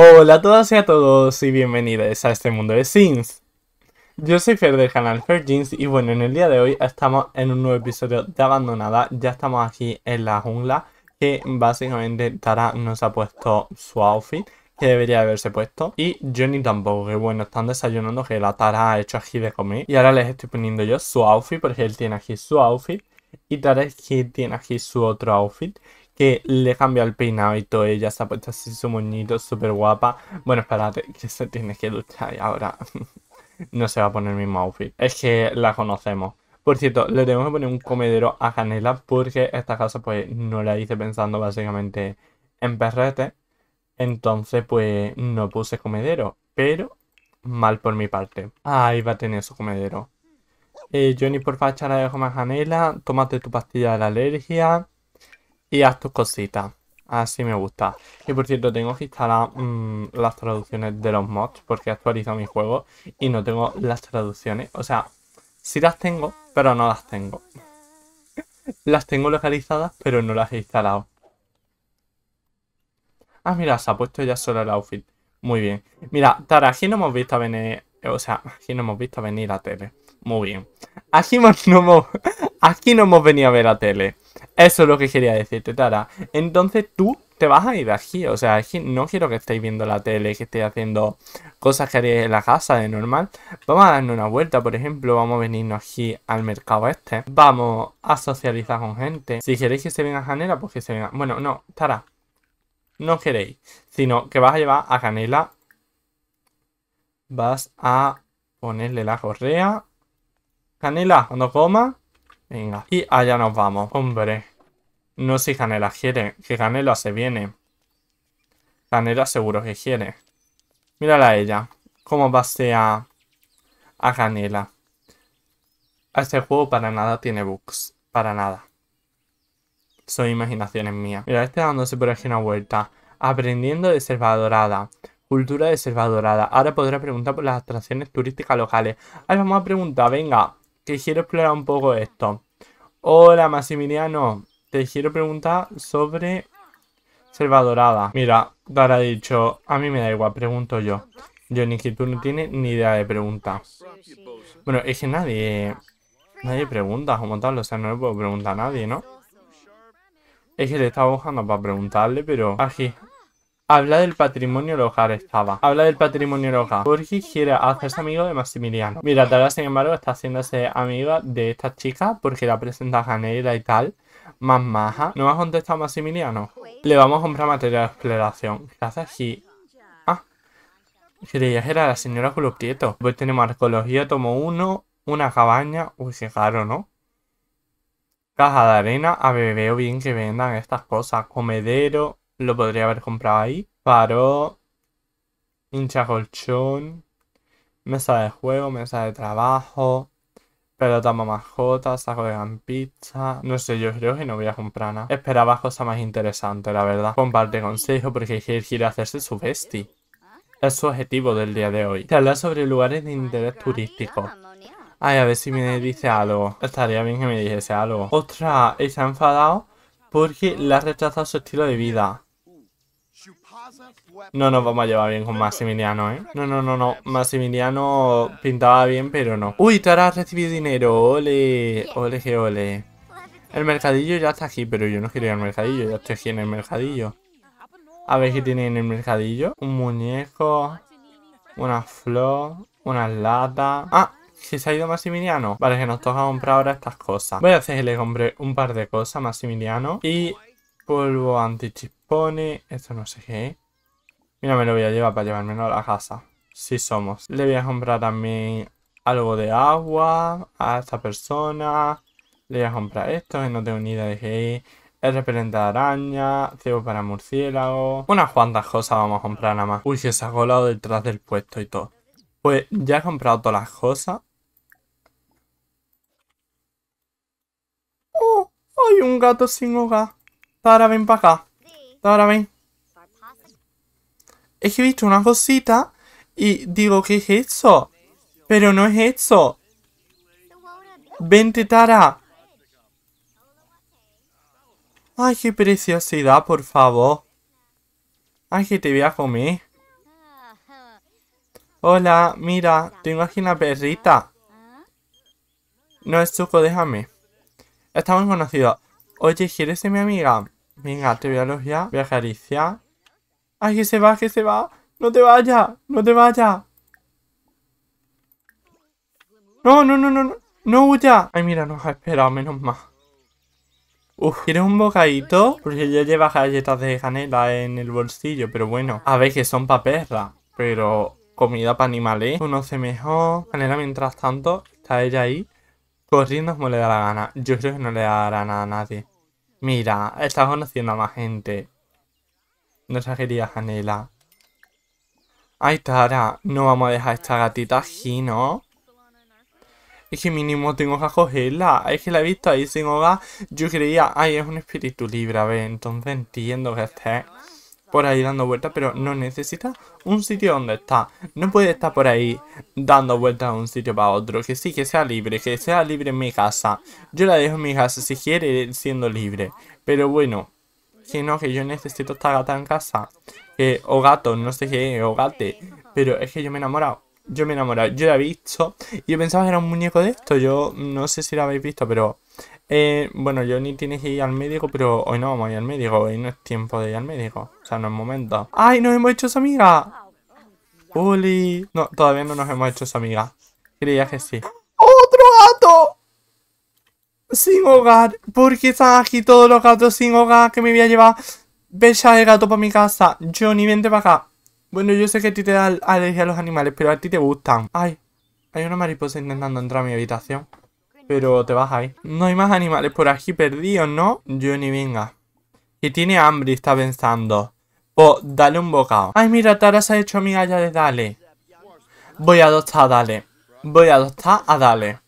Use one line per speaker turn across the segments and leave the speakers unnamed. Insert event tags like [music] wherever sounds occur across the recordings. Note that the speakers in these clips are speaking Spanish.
Hola a todas y a todos y bienvenidos a este mundo de Sims. Yo soy Fer del canal Jeans y bueno, en el día de hoy estamos en un nuevo episodio de Abandonada. Ya estamos aquí en la jungla que básicamente Tara nos ha puesto su outfit que debería haberse puesto y Johnny tampoco, que bueno, están desayunando que la Tara ha hecho aquí de comer y ahora les estoy poniendo yo su outfit porque él tiene aquí su outfit y Tara es que tiene aquí su otro outfit que le cambia el peinado y todo. Ella se ha puesto así su moñito, súper guapa. Bueno, espérate, que se tiene que duchar y ahora [laughs] no se va a poner el mismo outfit. Es que la conocemos. Por cierto, le tenemos que poner un comedero a Canela porque esta casa pues no la hice pensando básicamente en perrete. Entonces pues no puse comedero, pero mal por mi parte. Ahí va a tener su comedero. Eh, Johnny, por facha la dejo más Canela. Tómate tu pastilla de la alergia y haz tus cositas. Así me gusta. Y por cierto, tengo que instalar mm, las traducciones de los mods porque he actualizado mi juego y no tengo las traducciones. O sea, sí las tengo, pero no las tengo. las tengo localizadas, pero no las he instalado. Ah, mira, se ha puesto ya solo el outfit. Muy bien. Mira, Tara, aquí no hemos visto venir... O sea, aquí no hemos visto venir a tele. Muy bien. Aquí, no hemos, aquí no hemos venido a ver la tele. Eso es lo que quería decirte, Tara. Entonces tú te vas a ir de aquí. O sea, aquí no quiero que estéis viendo la tele, que estéis haciendo cosas que haréis en la casa de normal. Vamos a darnos una vuelta, por ejemplo. Vamos a venirnos aquí al mercado este. Vamos a socializar con gente. Si queréis que se venga Canela, pues que se venga. Bueno, no, Tara. No queréis. Sino que vas a llevar a Canela. Vas a ponerle la correa Canela, cuando coma. Venga. Y allá nos vamos. Hombre. No si Canela quiere. Que Canela se viene. Canela seguro que quiere. Mírala a ella. Cómo pasea a Canela. Este juego para nada tiene bugs. Para nada. Soy imaginaciones mías. Mira, este dándose por aquí una vuelta. Aprendiendo de Selva Dorada. cultura de Selva Dorada. Ahora podrá preguntar por las atracciones turísticas locales. Ahí vamos a preguntar, venga, que quiero explorar un poco esto. Hola, Maximiliano. Te quiero preguntar sobre Selva Dorada. Mira, te ha dicho, a mí me da igual, pregunto yo. Yo ni que tú no tienes ni idea de preguntas. Bueno, es que nadie... Nadie pregunta como tal, o sea, no le puedo preguntar a nadie, ¿no? Es que le estaba buscando para preguntarle, pero... Aquí, Habla del patrimonio local estaba. Habla del patrimonio local. Porque quiere hacerse amigo de Maximiliano. Mira, Tara, sin embargo, está haciéndose amiga de esta chica porque la presenta Janeira y tal. Más maja. ¿No me ha contestado Maximiliano? Le vamos a comprar material de exploración. ¿Qué hace aquí? Ah. Creía que era la señora los Prieto. Pues tenemos arqueología, tomo uno, una cabaña. Uy, qué caro, ¿no? Caja de arena. A ver, veo bien que vendan estas cosas. Comedero lo podría haber comprado ahí. Paro. hincha colchón, mesa de juego, mesa de trabajo, pelota mamajota, saco de pizza. No sé, yo creo que no voy a comprar nada. Esperaba cosas más interesantes, la verdad. Comparte consejo porque quiere hacerse su bestie. Es su objetivo del día de hoy. Te habla sobre lugares de interés turístico. Ay, a ver si me dice algo. Estaría bien que me dijese algo. Ostras, y se ha enfadado porque le ha rechazado su estilo de vida. No nos vamos a llevar bien con Maximiliano, ¿eh? No, no, no, no. Maximiliano pintaba bien, pero no. ¡Uy, ahora ha recibido dinero! ¡Ole! ¡Ole, que ole! El mercadillo ya está aquí, pero yo no quiero ir al mercadillo. Ya estoy aquí en el mercadillo. A ver qué tiene en el mercadillo. Un muñeco. Una flor. Unas latas. ¡Ah! se ha ido Maximiliano. Vale, que nos toca comprar ahora estas cosas. Voy a hacer que le un par de cosas a Maximiliano. Y polvo antichispone Esto no sé qué Mira, me lo voy a llevar para llevármelo a la casa. Si somos. Le voy a comprar también algo de agua a esta persona. Le voy a comprar esto, que no tengo ni idea de qué es. El repelente de araña, cebo para murciélago... Unas cuantas cosas vamos a comprar nada más. Uy, que se ha colado detrás del puesto y todo. Pues ya he comprado todas las cosas. ¡Oh! ¡Hay un gato sin hogar! ahora ven para acá. Ahora ven. Es que he visto una cosita y digo, que es eso? Pero no es eso. Vente, Tara. Ay, qué preciosidad, por favor. Ay, que te voy a comer. Hola, mira, tengo aquí una perrita. No es suco, déjame. Estamos conocidos. Oye, ¿quieres ser mi amiga? Venga, te voy a alojar, voy a acariciar. ¡Ay, que se va, que se va! ¡No te vayas! ¡No te vayas! ¡No, no, no, no! ¡No, no huya! ¡Ay, mira, nos ha esperado, menos más! Uf, ¿quieres un bocadito? Porque ella lleva galletas de canela en el bolsillo, pero bueno. A ver, que son para perra, pero comida para animales. Conoce mejor. Canela, mientras tanto, está ella ahí, corriendo como le da la gana. Yo creo que no le dará nada a nadie. Mira, está conociendo a más gente. No se quería Janela. Ay, Tara, no vamos a dejar esta gatita aquí, ¿no? Es que mínimo tengo que cogerla. Es que la he visto ahí sin hogar. Yo creía, ay, es un espíritu libre, a ver. Entonces entiendo que esté por ahí dando vueltas, pero no necesita un sitio donde está. No puede estar por ahí dando vueltas de un sitio para otro. Que sí, que sea libre, que sea libre en mi casa. Yo la dejo en mi casa si quiere, siendo libre. Pero bueno, que no, que yo necesito esta gata en casa. Eh, o gato, no sé qué, o gate. Pero es que yo me he enamorado. Yo me he enamorado. Yo la he visto. Y yo pensaba que era un muñeco de esto. Yo no sé si la habéis visto, pero... Eh, bueno, yo ni tienes que ir al médico, pero hoy no vamos a ir al médico. Hoy no es tiempo de ir al médico. O sea, no es momento. ¡Ay, nos hemos hecho su amiga! ¡Uli! No, todavía no nos hemos hecho su amiga. Creía que sí. ¡Otro gato! sin hogar. ¿Por qué están aquí todos los gatos sin hogar que me voy a llevar? Bella de gato para mi casa. Johnny, vente para acá. Bueno, yo sé que a ti te da alergia a los animales, pero a ti te gustan. Ay, hay una mariposa intentando entrar a mi habitación. Pero te vas ahí. No hay más animales por aquí perdidos, ¿no? Johnny, venga. y tiene hambre y está pensando. Pues, dale un bocado. Ay, mira, Tara se ha hecho amiga ya de Dale. Voy a adoptar a Dale. Voy a adoptar a Dale.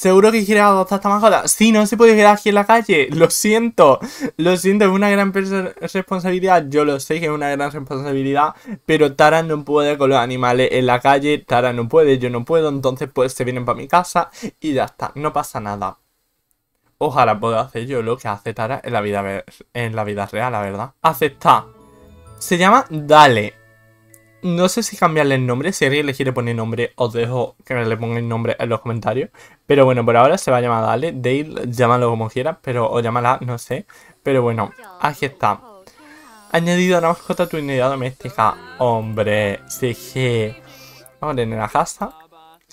Seguro que quieres adoptar esta mascota. Sí, no se puede quedar aquí en la calle. Lo siento. Lo siento, es una gran responsabilidad. Yo lo sé que es una gran responsabilidad. Pero Tara no puede con los animales en la calle. Tara no puede, yo no puedo. Entonces, pues se vienen para mi casa y ya está. No pasa nada. Ojalá pueda hacer yo lo que hace Tara en la vida, en la vida real, la verdad. Acepta. Se llama Dale no sé si cambiarle el nombre. Si alguien le quiere poner nombre, os dejo que le ponga el nombre en los comentarios. Pero bueno, por ahora se va a llamar Dale. Dale, llámalo como quieras, pero o llámala, no sé. Pero bueno, aquí está. Añadido a la mascota tu unidad doméstica. Hombre, sí que. Vamos a tener la casa.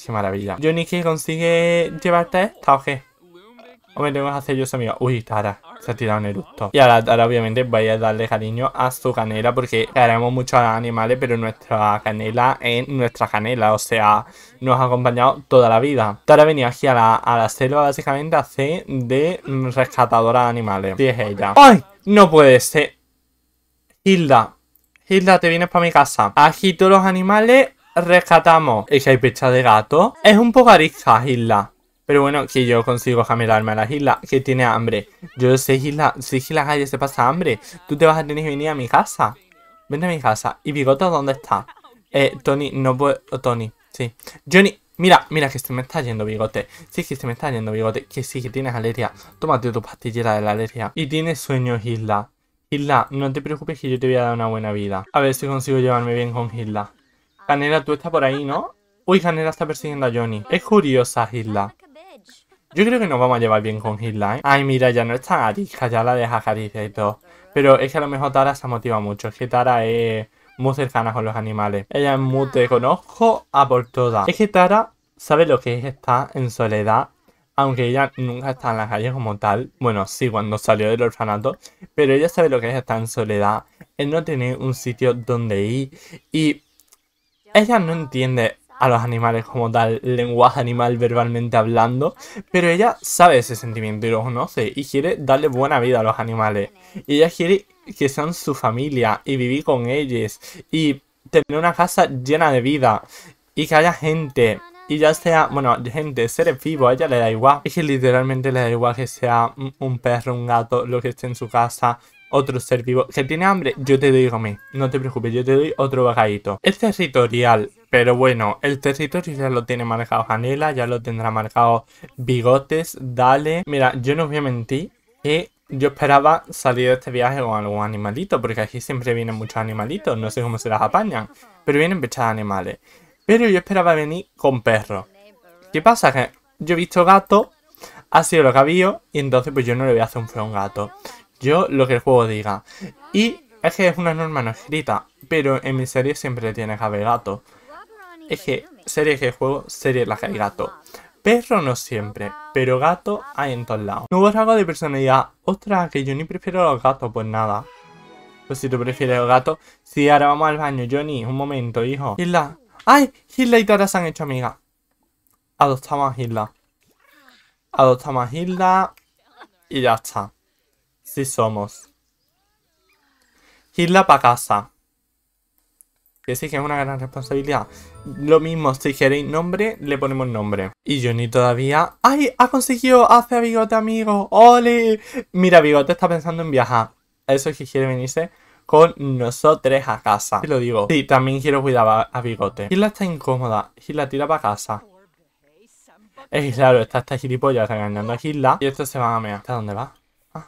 Qué maravilla. ni ¿qué consigue llevarte a esta o qué? Hombre, tengo que hacer yo, amigo. Uy, Tara se ha tirado en eructo. Y ahora, obviamente voy a darle cariño a su canela porque queremos mucho a los animales, pero nuestra canela es nuestra canela, o sea, nos ha acompañado toda la vida. Ahora venía aquí a la, a selva básicamente a hacer de rescatadora de animales. y es ella. ¡Ay! No puede ser. Hilda. Hilda, te vienes para mi casa. Aquí todos los animales rescatamos. Es que hay pecha de gato. Es un poco arista, Hilda. Pero bueno, que yo consigo jamelarme a la isla, que tiene hambre. Yo sé sé que la calle se pasa hambre. Tú te vas a tener que venir a mi casa. Vente a mi casa. ¿Y Bigote dónde está? Eh, Tony, no puedo... Oh, Tony, sí. Johnny, mira, mira que se me está yendo bigote. Sí, que se me está yendo bigote. Que sí, que tienes alergia. Tómate tu pastillera de la alergia. Y tienes sueño, Isla. Isla, no te preocupes que yo te voy a dar una buena vida. A ver si consigo llevarme bien con Isla. Canela, tú estás por ahí, ¿no? Uy, Canela está persiguiendo a Johnny. Es curiosa, Isla. Yo creo que nos vamos a llevar bien con Hitline. Ay, mira, ya no está arisca, ya la deja Caricia y todo. Pero es que a lo mejor Tara se motiva mucho. Es que Tara es muy cercana con los animales. Ella es muy te conozco a por todas. Es que Tara sabe lo que es estar en soledad. Aunque ella nunca está en la calle como tal. Bueno, sí, cuando salió del orfanato. Pero ella sabe lo que es estar en soledad. Es no tener un sitio donde ir. Y ella no entiende a los animales como tal, lenguaje animal verbalmente hablando, pero ella sabe ese sentimiento y lo conoce y quiere darle buena vida a los animales. Y ella quiere que sean su familia y vivir con ellos y tener una casa llena de vida y que haya gente. Y ya sea, bueno, gente, seres vivos, a ella le da igual. Es que literalmente le da igual que sea un perro, un gato, lo que esté en su casa, otro ser vivo que tiene hambre, yo te doy a No te preocupes, yo te doy otro bacadito. Es este territorial, pero bueno, el territorio ya lo tiene marcado Janela, ya lo tendrá marcado Bigotes, Dale. Mira, yo no os voy a mentir que yo esperaba salir de este viaje con algún animalito, porque aquí siempre vienen muchos animalitos, no sé cómo se las apañan, pero vienen pechados animales. Pero yo esperaba venir con perros. ¿Qué pasa? Que yo he visto gato, ha sido lo que había, y entonces pues yo no le voy a hacer un feo a un gato. Yo lo que el juego diga. Y es que es una norma no escrita, pero en mi serie siempre tiene que haber gato. Es que, serie que juego, que hay gato. Perro no siempre, pero gato hay en todos lados. Nuevo rasgo de personalidad. Ostras, que yo ni prefiero los gatos, pues nada. Pues si tú prefieres los gatos. Sí, ahora vamos al baño, Johnny. Un momento, hijo. Hilda. ¡Ay! Hilda y Tara se han hecho amiga. Adoptamos a Hilda. Adoptamos a Hilda. Y ya está. Sí somos. Hilda para casa que sí que es una gran responsabilidad. Lo mismo, si queréis nombre, le ponemos nombre. Y Johnny todavía... ¡Ay! ¡Ha conseguido! ¡Hace a Bigote, amigo! ¡Ole! Mira, Bigote está pensando en viajar. Eso es que quiere venirse con nosotros a casa. Te lo digo. Sí, también quiero cuidar a Bigote. Gila está incómoda. Gila tira para casa. Es claro, está esta gilipollas engañando a Gila. Y esto se va a mear. ¿Hasta dónde va? Ah.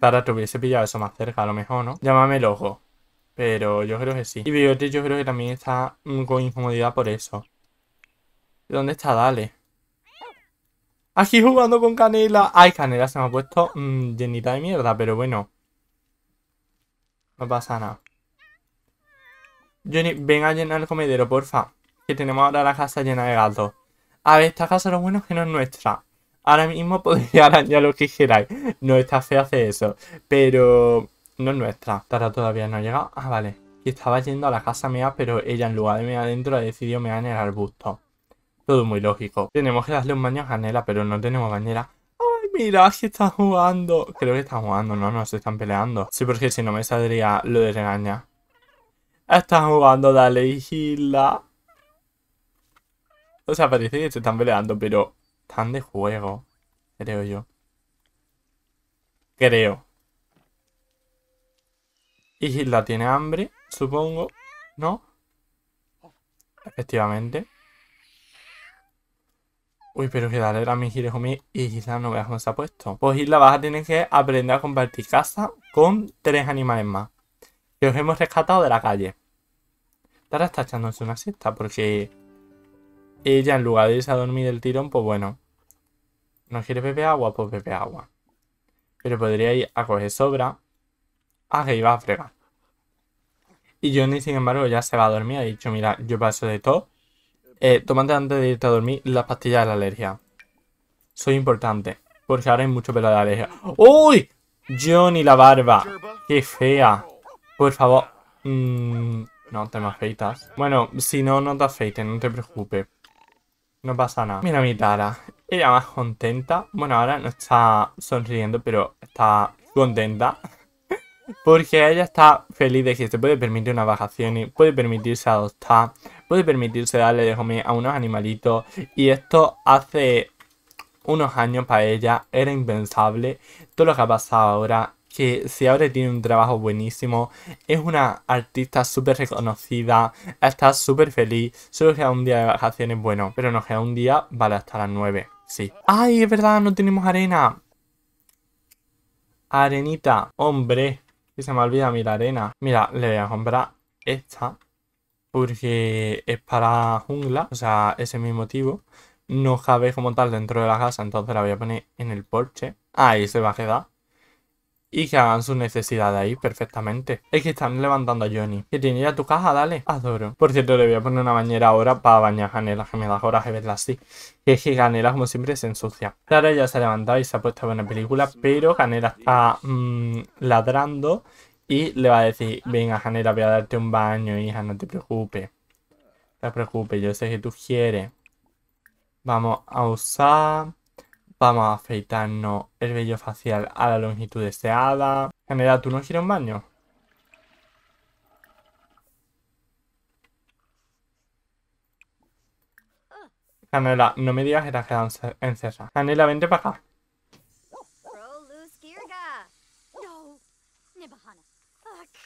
Para te hubiese pillado eso más cerca, a lo mejor, ¿no? Llámame loco. Pero yo creo que sí. Y Biote yo creo que también está con incomodidad por eso. ¿Dónde está Dale? Aquí jugando con Canela. Ay, Canela se me ha puesto mm, llenita de mierda, pero bueno. No pasa nada. Johnny, ven a llenar el comedero, porfa. Que tenemos ahora la casa llena de gatos. A ver, esta casa lo bueno que no es nuestra. Ahora mismo [laughs] podría arañar lo que queráis. No está feo hacer eso. Pero no es nuestra. Tara todavía no ha llegado. Ah, vale. Y estaba yendo a la casa mía, pero ella en lugar de mea adentro ha decidido mea en el arbusto. Todo muy lógico. Tenemos que darle un baño a Canela, pero no tenemos bañera. ¡Ay, mira! Si están jugando. Creo que están jugando, no, no, se están peleando. Sí, porque si no me saldría lo de regaña. Están jugando, dale, gila. O sea, parece que se están peleando, pero están de juego, creo yo. Creo. ¿Y Gilda tiene hambre, supongo. ¿No? Efectivamente. Uy, pero que dale a mi mí. y quizás no veas cómo se ha puesto. Pues Isla vas a tener que aprender a compartir casa con tres animales más. Que os hemos rescatado de la calle. Tara está echándose una siesta porque ella en lugar de irse a dormir del tirón, pues bueno. ¿No quiere beber agua? Pues bebe agua. Pero podría ir a coger sobra Ah, que iba a fregar. Y Johnny, sin embargo, ya se va a dormir. Ha dicho, mira, yo paso de todo. Eh, tómate antes de irte a dormir las pastillas de la alergia. Soy importante. Porque ahora hay mucho pelo de alergia. ¡Uy! Johnny, la barba. ¡Qué fea! Por favor. Mm, no, te me afeitas. Bueno, si no, no te afeites, no te preocupes. No pasa nada. Mira mi Tara. Ella más contenta. Bueno, ahora no está sonriendo, pero está contenta. Porque ella está feliz de que se puede permitir unas vacaciones, puede permitirse adoptar, puede permitirse darle de comer a unos animalitos. Y esto hace unos años para ella era impensable. Todo lo que ha pasado ahora, que si ahora tiene un trabajo buenísimo, es una artista súper reconocida, está súper feliz, solo queda un día de vacaciones bueno, pero nos queda un día, vale, hasta las 9. Sí. ¡Ay, es verdad! No tenemos arena. Arenita, hombre. Y se me olvida mi arena. Mira, le voy a comprar esta. Porque es para jungla. O sea, ese mi motivo. No cabe como tal dentro de la casa. Entonces la voy a poner en el porche. Ahí se va a quedar y que hagan sus necesidades ahí perfectamente. Es que están levantando a Johnny. Que tiene ya tu caja, dale. Adoro. Por cierto, le voy a poner una bañera ahora para bañar a Canela que me da horas de verla así. Que es que Canela como siempre, se ensucia. Claro, ella se ha levantado y se ha puesto a ver una película, pero Canela está mm, ladrando y le va a decir, venga, janela voy a darte un baño, hija, no te preocupes. No te preocupes, yo sé que tú quieres. Vamos a usar... Vamos a afeitarnos el vello facial a la longitud deseada. Canela, ¿tú no quieres un baño? Canela, no me digas que te has quedado encerrada. Canela, vente para acá.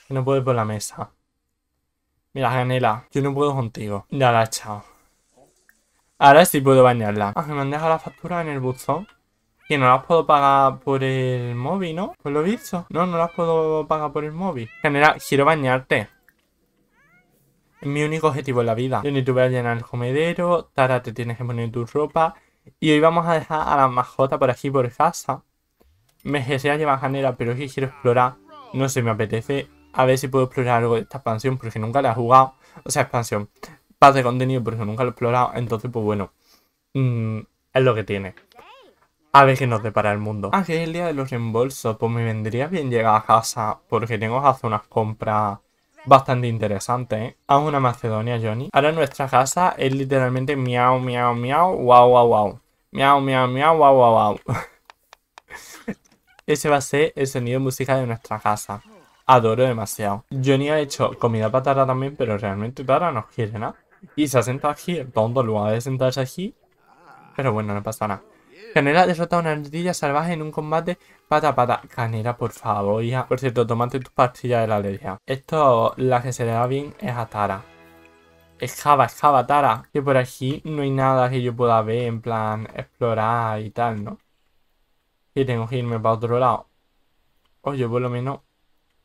No puedo por la mesa. Mira, Canela, yo no puedo contigo. Ya la he echado. Ahora sí puedo bañarla. Ah, me han dejado la factura en el buzón. Que no las puedo pagar por el móvil, ¿no? Pues lo he visto. No, no las puedo pagar por el móvil. General, quiero bañarte. Es mi único objetivo en la vida. Yo ni tú voy a llenar el comedero. Tara, te tienes que poner tu ropa. Y hoy vamos a dejar a la majota por aquí, por casa. Me desea llevar janera, pero es que quiero explorar. No sé, me apetece. A ver si puedo explorar algo de esta expansión, porque nunca la he jugado. O sea, expansión paz de contenido, porque nunca lo he explorado. Entonces, pues bueno, mm, es lo que tiene. A ver qué nos depara el mundo. Ah, que es el día de los reembolsos. Pues me vendría bien llegar a casa porque tengo que hacer unas compras bastante interesantes. ¿eh? A una Macedonia, Johnny. Ahora nuestra casa es literalmente miau, miau, miau, wow, wow, wow. Miau, miau, miau, wow, wow, wow. Ese va a ser el sonido música de nuestra casa. Adoro demasiado. Johnny ha hecho comida para Tara también, pero realmente Tara nos quiere nada. Y se ha sentado aquí, el tonto lugar de sentarse aquí. Pero bueno, no pasa nada. Canela derrota a una ardilla salvaje en un combate pata a pata. Canela, por favor, hija. Por cierto, tomate tus pastillas de la alergia. Esto, la que se le da bien es a Tara. Excava, excava, Tara. Que por aquí no hay nada que yo pueda ver, en plan, explorar y tal, ¿no? Y tengo que irme para otro lado. Oye, por lo menos,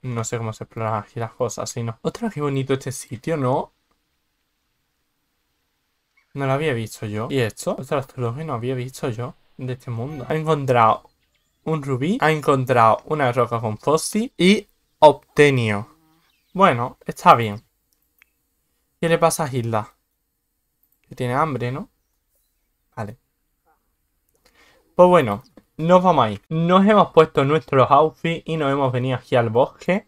no sé cómo se exploran aquí las cosas, sino... ¿Otra qué bonito este sitio, ¿no? No lo había visto yo. ¿Y esto? Otro astrologio no había visto yo de este mundo. Ha encontrado un rubí, ha encontrado una roca con fósil y obtenido. Bueno, está bien. ¿Qué le pasa a Hilda? Que tiene hambre, ¿no? Vale. Pues bueno, nos vamos ahí. Nos hemos puesto nuestros outfits y nos hemos venido aquí al bosque.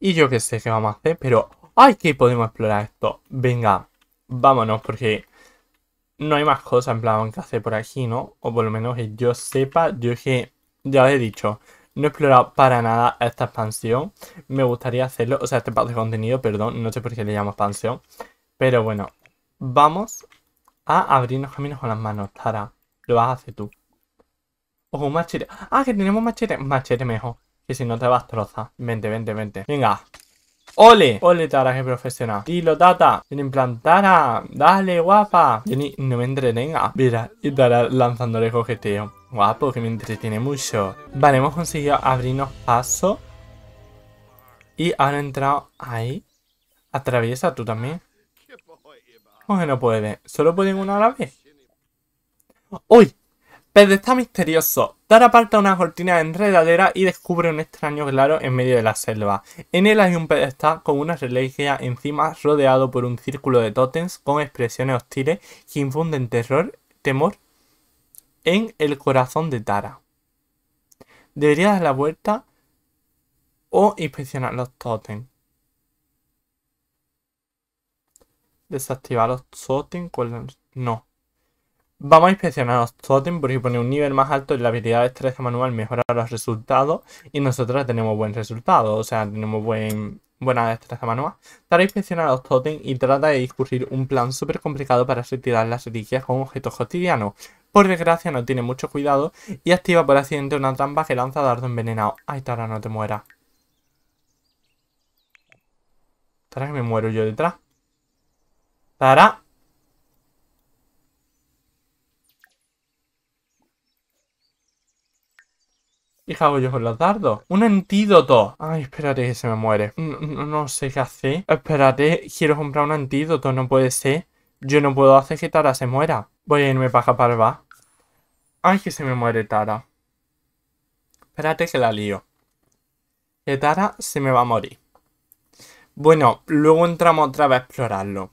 Y yo qué sé qué vamos a hacer, pero... ¡Ay, que podemos explorar esto! Venga, vámonos porque no hay más cosas en plan que hacer por aquí, ¿no? O por lo menos que yo sepa, yo que, ya os he dicho, no he explorado para nada esta expansión. Me gustaría hacerlo, o sea, este parte de contenido, perdón, no sé por qué le llamo expansión. Pero bueno, vamos a abrirnos caminos con las manos, Tara. Lo vas a hacer tú. Ojo, un machete. Ah, que tenemos machete. Machete mejor. Que si no te vas troza. Vente, vente, vente. Venga, ¡Ole! ¡Ole, taraje profesional! ¡Tilo, tata. Tienen implantara! Dale, guapa. Jenny, no me entretenga. Mira, y Tara lanzándole cojeteo. Guapo, que me entretiene mucho. Vale, hemos conseguido abrirnos paso. Y ahora he entrado ahí. Atraviesa tú también. que no puede. Solo pueden una a la vez. ¡Uy! Pero está misterioso. Tara aparta una cortina enredadera y descubre un extraño claro en medio de la selva. En él hay un pedestal con una reliquia encima rodeado por un círculo de tótems con expresiones hostiles que infunden terror, temor en el corazón de Tara. Debería dar la vuelta o inspeccionar los tótems. Desactivar los tótems con... No. Vamos a inspeccionar los a totem porque pone un nivel más alto en la habilidad de destreza manual mejora los resultados y nosotros tenemos buen resultado, o sea, tenemos buen, buena destreza manual. Tara inspecciona los totem y trata de discurrir un plan súper complicado para retirar las reliquias con objetos cotidianos. Por desgracia no tiene mucho cuidado y activa por accidente una trampa que lanza dardo envenenado. Ay, Tara, no te muera. Tara, que me muero yo detrás. Tara, ¿Qué hago yo con los dardos? Un antídoto. Ay, espérate, que se me muere. No, sé qué hacer. Espérate, quiero comprar un antídoto, no puede ser. Yo no puedo hacer que Tara se muera. Voy a irme para bar. Ay, que se me muere Tara. Espérate que la lío. Que Tara se me va a morir. Bueno, luego entramos otra vez a explorarlo.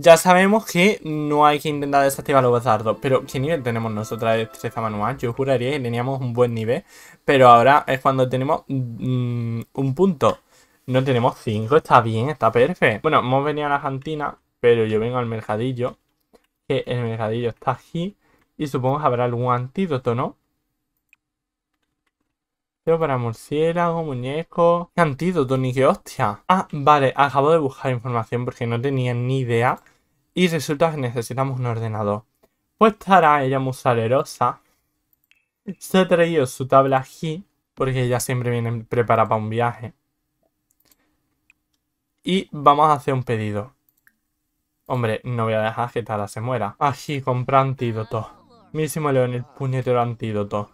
Ya sabemos que no hay que intentar desactivar los bazardos, pero ¿qué nivel tenemos nosotros de destreza manual? Yo juraría que teníamos un buen nivel, pero ahora es cuando tenemos mm, un punto. No tenemos cinco. está bien, está perfecto. Bueno, hemos venido a la cantina, pero yo vengo al mercadillo, que el mercadillo está aquí, y supongo que habrá algún antídoto, ¿no? Pero para murciélago, muñeco... ¿Qué antídoto, ni qué hostia? Ah, vale, acabo de buscar información porque no tenía ni idea y resulta que necesitamos un ordenador. Pues Tara, ella muy salerosa, se ha traído su tabla G, porque ella siempre viene preparada para un viaje. Y vamos a hacer un pedido. Hombre, no voy a dejar que Tara se muera. Aquí, compra antídoto. Mísimo león, el puñetero antídoto.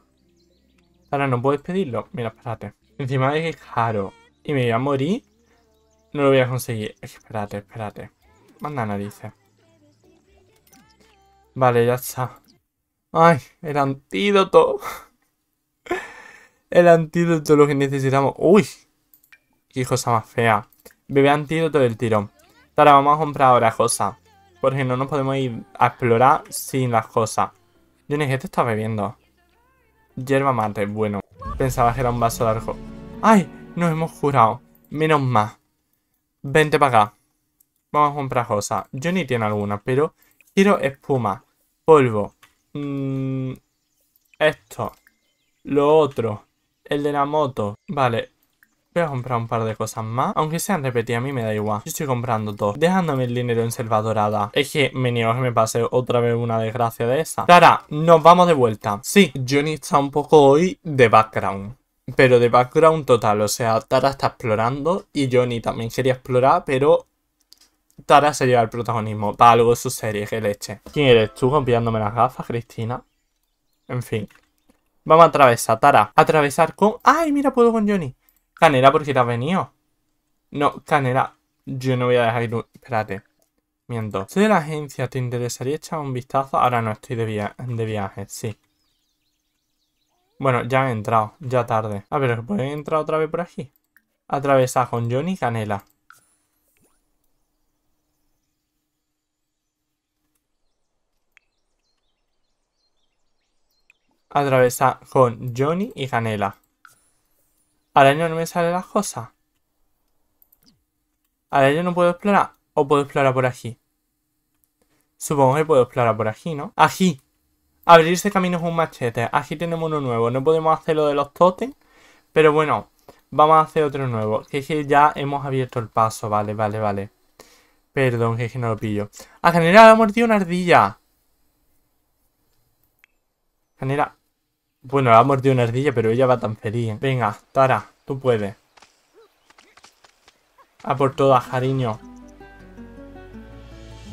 Tara, ¿no puedes pedirlo? Mira, espérate. Encima de que es caro. Y me voy a morir. No lo voy a conseguir. Espérate, espérate. Manda dice. Vale, ya está. Ay, el antídoto. [laughs] El antídoto lo que necesitamos. Uy, qué cosa más fea. Bebé antídoto del tirón. Ahora vamos a comprar ahora cosas. Porque no nos podemos ir a explorar sin las cosas. Johnny, ¿qué te estás bebiendo? Hierba mate, bueno. Pensaba que era un vaso de ¡Ay! Nos hemos jurado. Menos más. Vente para acá. Vamos a comprar cosas. ni tiene alguna, pero quiero espuma polvo. Mm, esto. Lo otro. El de la moto. Vale. Voy a comprar un par de cosas más. Aunque sean repetidas, a mí me da igual. Yo estoy comprando todo. Dejándome el dinero en selva dorada. Es que me niego a que me pase otra vez una desgracia de esa. Tara, nos vamos de vuelta. Sí, Johnny está un poco hoy de background. Pero de background total, o sea, Tara está explorando y Johnny también quería explorar, pero Tara se lleva el protagonismo para algo su serie, que leche. ¿Quién eres tú copiándome las gafas, Cristina? En fin. Vamos a atravesar, Tara. Atravesar con... ¡Ay, mira, puedo con Johnny! Canela, ¿por qué te has venido? No, Canela yo no voy a dejar ir... Espérate. Miento. Soy de la agencia, ¿te interesaría echar un vistazo? Ahora no, estoy de, de viaje, sí. Bueno, ya han entrado, ya tarde. A ah, ver, ¿pueden entrar otra vez por aquí? Atravesar con Johnny Canela. Atravesar con Johnny y Canela. Al ya no me sale las cosas. yo no puedo explorar. O puedo explorar por aquí. Supongo que puedo explorar por aquí, ¿no? Aquí. Abrirse es un machete. Aquí tenemos uno nuevo. No podemos hacer lo de los totems. Pero bueno, vamos a hacer otro nuevo. Que es que ya hemos abierto el paso. Vale, vale, vale. Perdón, que es que no lo pillo. A Canela le ha mordido una ardilla. Canela, bueno, la ha mordido una ardilla, pero ella va tan feliz. Venga, Tara, tú puedes. A por todas, cariño.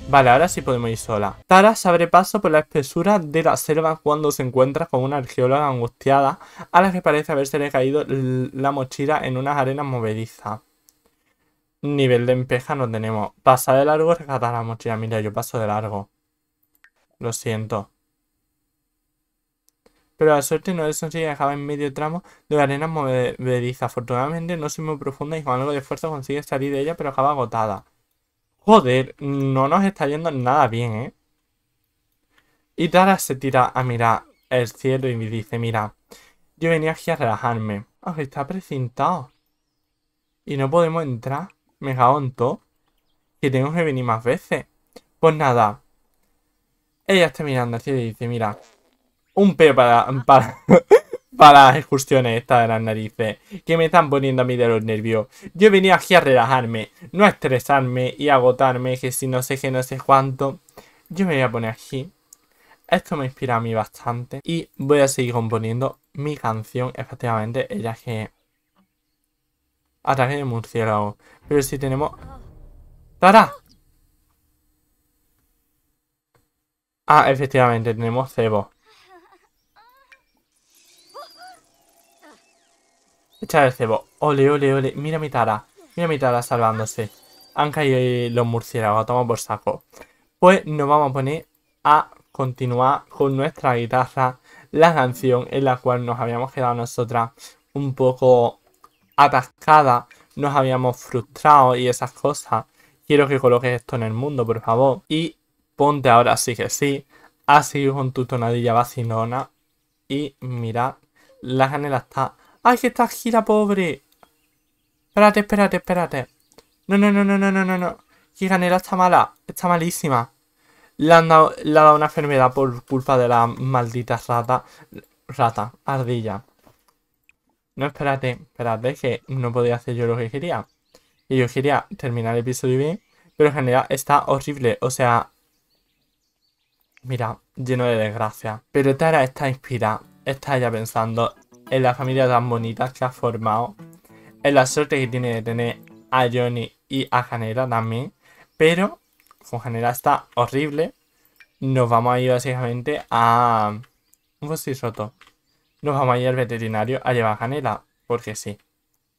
Vale, ahora sí podemos ir sola. Tara se abre paso por la espesura de la selva cuando se encuentra con una arqueóloga angustiada a la que parece le caído la mochila en unas arenas movedizas. Nivel de empeja no tenemos. Pasa de largo, rescatar la mochila. Mira, yo paso de largo. Lo siento pero la suerte no es y dejaba en medio tramo de la arena movediza. Afortunadamente no soy muy profunda y con algo de esfuerzo consigue salir de ella, pero acaba agotada. Joder, no nos está yendo nada bien, ¿eh? Y Tara se tira a mirar el cielo y me dice, mira, yo venía aquí a relajarme. Aunque está precintado. Y no podemos entrar. Me cago Que tengo que venir más veces. Pues nada. Ella está mirando al cielo y dice, mira, un peo para, para, [laughs] para las excursiones estas de las narices que me están poniendo a mí de los nervios. Yo he venido aquí a relajarme, no a estresarme y agotarme, que si no sé qué, no sé cuánto. Yo me voy a poner aquí. Esto me inspira a mí bastante y voy a seguir componiendo mi canción. Efectivamente, ella es que... Ataque de murciélago. Pero si tenemos... ¡Tara! Ah, efectivamente, tenemos cebo. Echar el cebo. Ole, ole, ole. Mira mi tara. Mira mi tara salvándose. Han caído los murciélagos. Toma por saco. Pues nos vamos a poner a continuar con nuestra guitarra. La canción en la cual nos habíamos quedado nosotras un poco atascadas, Nos habíamos frustrado y esas cosas. Quiero que coloques esto en el mundo, por favor. Y ponte ahora sí que sí. Así con tu tonadilla vacinona Y mirad, la canela está ¡Ay, que está gira pobre! Espérate, espérate, espérate. No, no, no, no, no, no, no, no. Giganera está mala. Está malísima. Le, han dado, ha dado una enfermedad por culpa de la maldita rata. Rata, ardilla. No, espérate, espérate, que no podía hacer yo lo que quería. Y yo quería terminar el episodio bien. Pero en general está horrible. O sea. Mira, lleno de desgracia. Pero Tara está inspirada. Está ya pensando en la familia tan bonita que ha formado, en la suerte que tiene de tener a Johnny y a Janela también, pero con Janela está horrible. Nos vamos a ir básicamente a un si roto. Nos vamos a ir al veterinario a llevar a Janela, porque sí.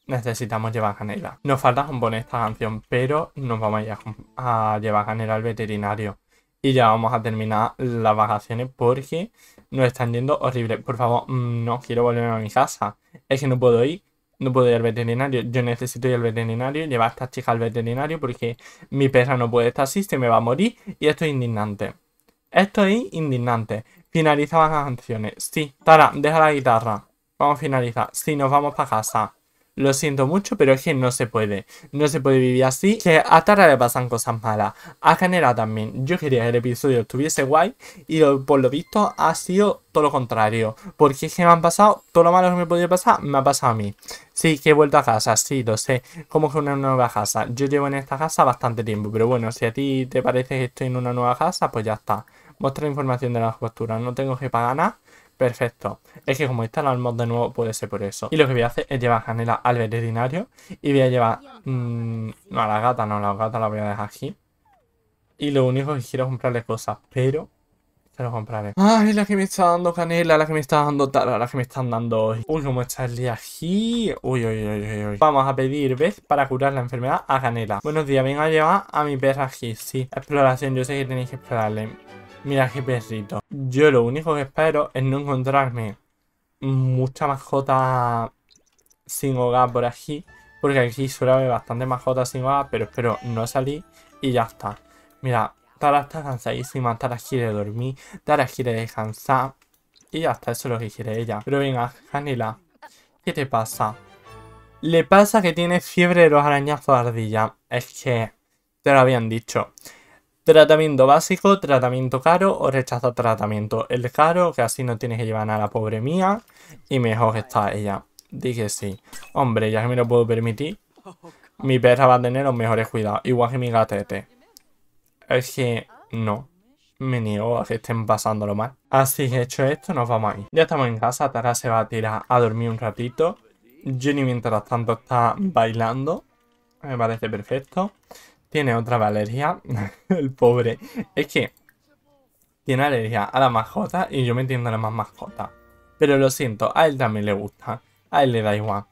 Necesitamos llevar a Janela. Nos falta componer esta canción, pero nos vamos a, ir a, llevar a Janela al veterinario y ya vamos a terminar las vacaciones porque nos están yendo horrible. Por favor, mm, no quiero volver a mi casa. Es que no puedo ir, no puedo ir al veterinario. Yo necesito ir al veterinario, llevar a esta chica al veterinario porque mi perra no puede estar así, se me va a morir y esto es indignante. Esto es indignante. Finaliza las canciones. Sí, Tara, deja la guitarra. Vamos a finalizar. Sí, nos vamos para casa. Lo siento mucho, pero es que no se puede. No se puede vivir así. Que a Tara le pasan cosas malas. A Canela también. Yo quería que el episodio estuviese guay. Y por lo visto ha sido todo lo contrario. Porque es que me han pasado. Todo lo malo que me podía pasar, me ha pasado a mí. Sí, que he vuelto a casa. Sí, lo sé. Como que una nueva casa. Yo llevo en esta casa bastante tiempo. Pero bueno, si a ti te parece que estoy en una nueva casa, pues ya está. la información de la costuras, No tengo que pagar nada. Perfecto. Es que como está el mod de nuevo, puede ser por eso. Y lo que voy a hacer es llevar Canela al veterinario. Y voy a llevar... Mm, no, a la gata no, la gata la voy a dejar aquí. Y lo único que quiero es comprarle cosas, pero... Se lo compraré. Ay, la que me está dando Canela, la que me está dando Tara, la que me están dando hoy. Uy, cómo está el día aquí. Uy, uy, uy, uy, uy. Vamos a pedir vez para curar la enfermedad a Canela. Buenos días, vengo a llevar a mi perra aquí, sí. Exploración, yo sé que tenéis que explorarle. Mira qué perrito. Yo lo único que espero es no encontrarme mucha mascota sin hogar por aquí. Porque aquí suele haber bastante mascota sin hogar, pero espero no salir y ya está. Mira, Tara está cansadísima, Tara quiere dormir, Tara quiere descansar. Y ya está, eso es lo que quiere ella. Pero venga, Hanila, ¿qué te pasa? Le pasa que tiene fiebre de los arañazos de ardilla. Es que te lo habían dicho. Tratamiento básico, tratamiento caro o rechazo tratamiento. El caro, que así no tienes que llevar a la pobre mía y mejor está ella. Dije sí. Hombre, ya que me lo puedo permitir, mi perra va a tener los mejores cuidados, igual que mi gatete. Es que no, me niego a que estén pasándolo mal. Así que hecho esto, nos vamos ahí. Ya estamos en casa, Tara se va a tirar a dormir un ratito. Jenny mientras tanto está bailando, me parece perfecto. Tiene otra alergia. [laughs] el pobre. Es que tiene alergia a la mascota y yo me entiendo a la más mascota. Pero lo siento, a él también le gusta. A él le da igual.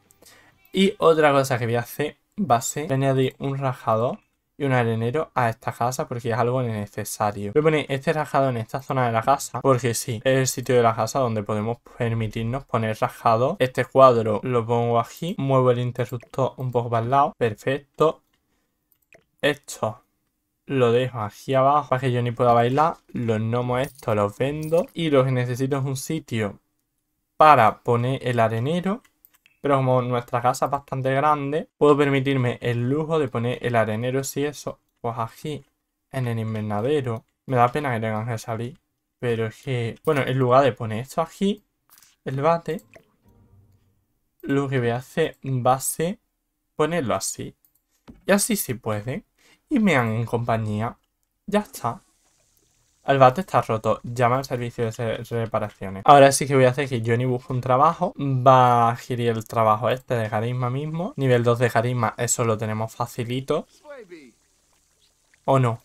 Y otra cosa que voy a hacer va a ser añadir un rajado y un arenero a esta casa porque es algo necesario. Voy a poner este rajado en esta zona de la casa porque sí, es el sitio de la casa donde podemos permitirnos poner rajado. Este cuadro lo pongo aquí, muevo el interruptor un poco para el lado, perfecto. Esto lo dejo aquí abajo para que yo ni pueda bailar. Los gnomos estos los vendo. Y lo que necesito es un sitio para poner el arenero. Pero como nuestra casa es bastante grande, puedo permitirme el lujo de poner el arenero si eso. Pues aquí, en el invernadero. Me da pena que tengan que salir. Pero es que, bueno, en lugar de poner esto aquí, el bate, lo que voy a hacer va a ponerlo así. Y así se puede y me han en compañía. Ya está. El bate está roto. Llama al servicio de reparaciones. Ahora sí que voy a hacer que Johnny busque un trabajo. Va a girar el trabajo este de carisma mismo. Nivel 2 de carisma, eso lo tenemos facilito. ¿O no?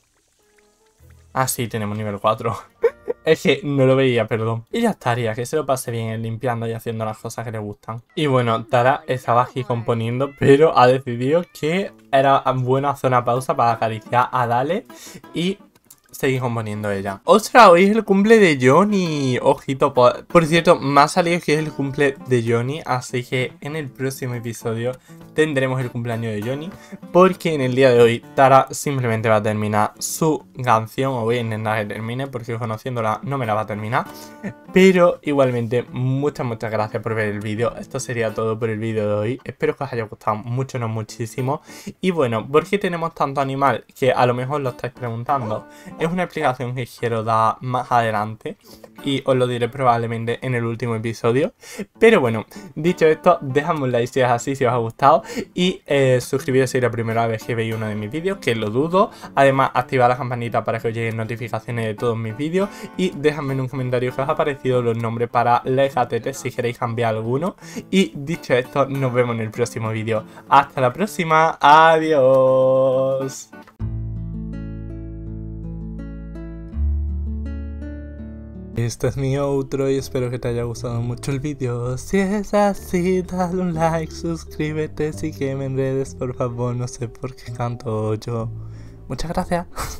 Ah, sí, tenemos nivel 4. [laughs] Es que no lo veía, perdón. Y ya estaría, que se lo pase bien limpiando y haciendo las cosas que le gustan. Y bueno, Tara estaba aquí componiendo, pero ha decidido que era buena zona pausa para acariciar a Dale y ...seguir componiendo ella. ¡Ostras! Hoy es el cumple de Johnny. Ojito. Por, cierto cierto, más salido que es el cumple de Johnny. Así que en el próximo episodio tendremos el cumpleaños de Johnny. Porque en el día de hoy Tara simplemente va a terminar su canción. O voy a intentar que termine porque conociéndola no me la va a terminar. Pero igualmente, muchas, muchas gracias por ver el vídeo. Esto sería todo por el vídeo de hoy. Espero que os haya gustado mucho, no muchísimo. Y bueno, ¿por tenemos tanto animal? Que a lo mejor lo estáis preguntando es una explicación que quiero dar más adelante y os lo diré probablemente en el último episodio. Pero bueno, dicho esto, dejadme un like si es así, si os ha gustado y eh, suscribiros si es la primera vez que veis uno de mis vídeos, que lo dudo. Además, activad la campanita para que os lleguen notificaciones de todos mis vídeos y dejadme en un comentario que os ha parecido los nombres para la si queréis cambiar alguno. Y dicho esto, nos vemos en el próximo vídeo. Hasta la próxima, adiós. Este es mi outro y espero que te haya gustado mucho el vídeo. Si es así, dale un like, suscríbete, sígueme en redes, por favor, no sé por qué canto yo. Muchas gracias.